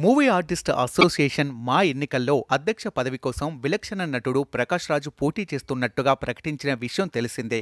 movie artist association మా ఎన్నికల్లో అధ్యక్ష పదవి కోసం విలక్షణ నటుడు ప్రకాష్ రాజు పోటీ చేస్తున్నట్టుగా ప్రకటించిన విషయం తెలిసిందే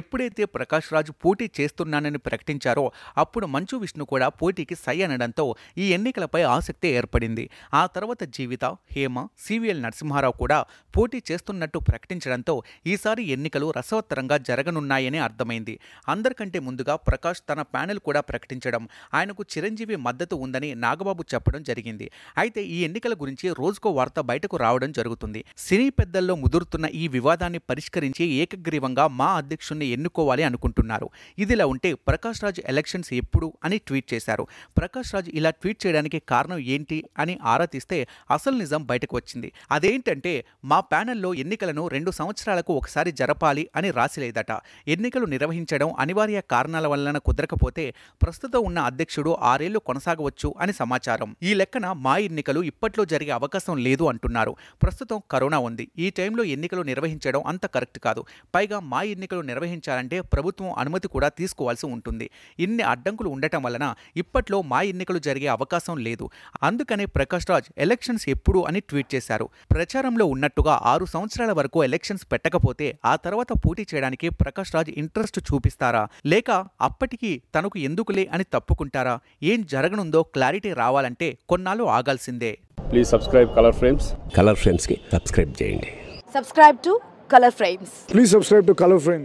ఎప్పుడైతే ప్రకాష్ రాజు పోటీ చేస్తున్నానని ప్రకటించారో అప్పుడు మంచు విష్ణు కూడా పోటీకి సై అనడంతో ఈ ఎన్నికలపై ఆసక్తి ఏర్పడింది ఆ తర్వాత జీవిత హేమ సివిఎల్ నరసింహారావు కూడా పోటీ చేస్తున్నట్టు ప్రకటించడంతో ఈసారి ఎన్నికలు రసవత్తరంగా జరగనున్నాయని అర్థమైంది అందరికంటే ముందుగా ప్రకాష్ తన ప్యానెల్ కూడా ప్రకటించడం ఆయనకు చిరంజీవి మద్దతు ఉందని నాగబాబు చెప్పడం జరిగింది అయితే ఈ ఎన్నికల గురించి రోజుకో వార్త బయటకు రావడం జరుగుతుంది సినీ పెద్దల్లో ముదురుతున్న ఈ వివాదాన్ని పరిష్కరించి ఏకగ్రీవంగా మా అధ్యక్షుణ్ణి ఎన్నుకోవాలి అనుకుంటున్నారు ఇదిలా ఉంటే ప్రకాష్ రాజ్ ఎలక్షన్స్ ఎప్పుడు అని ట్వీట్ చేశారు ప్రకాష్ రాజ్ ఇలా ట్వీట్ చేయడానికి కారణం ఏంటి అని ఆరా తీస్తే అసలు నిజం బయటకు వచ్చింది అదేంటంటే మా ప్యానెల్లో ఎన్నికలను రెండు సంవత్సరాలకు ఒకసారి జరపాలి అని రాసిలేదట ఎన్నికలు నిర్వహించడం అనివార్య కారణాల వలన కుదరకపోతే ప్రస్తుతం ఉన్న అధ్యక్షుడు ఆరేళ్లు కొనసాగవచ్చు అని సమాచారం ఈ లెక్కన మా ఎన్నికలు ఇప్పట్లో జరిగే అవకాశం లేదు అంటున్నారు ప్రస్తుతం కరోనా ఉంది ఈ టైంలో ఎన్నికలు నిర్వహించడం అంత కరెక్ట్ కాదు పైగా మా ఎన్నికలు నిర్వహించాలంటే ప్రభుత్వం అనుమతి కూడా తీసుకోవాల్సి ఉంటుంది ఇన్ని అడ్డంకులు ఉండటం వలన ఇప్పట్లో మా ఎన్నికలు జరిగే అవకాశం లేదు అందుకనే ప్రకాష్ రాజ్ ఎలక్షన్స్ ఎప్పుడు అని ట్వీట్ చేశారు ప్రచారంలో ఉన్నట్టుగా ఆరు సంవత్సరాల వరకు ఎలక్షన్స్ పెట్టకపోతే ఆ తర్వాత పోటీ చేయడానికి ప్రకాష్ రాజ్ ఇంట్రెస్ట్ చూపిస్తారా లేక అప్పటికి తనకు ఎందుకులే అని తప్పుకుంటారా ఏం జరగనుందో క్లారిటీ రావాలంటే కొన్నాళ్ళు ఆగాల్సిందే please subscribe colour frames colour frames కి సబ్స్క్రైబ్ చేయండి subscribe to colour frames please subscribe to colour frames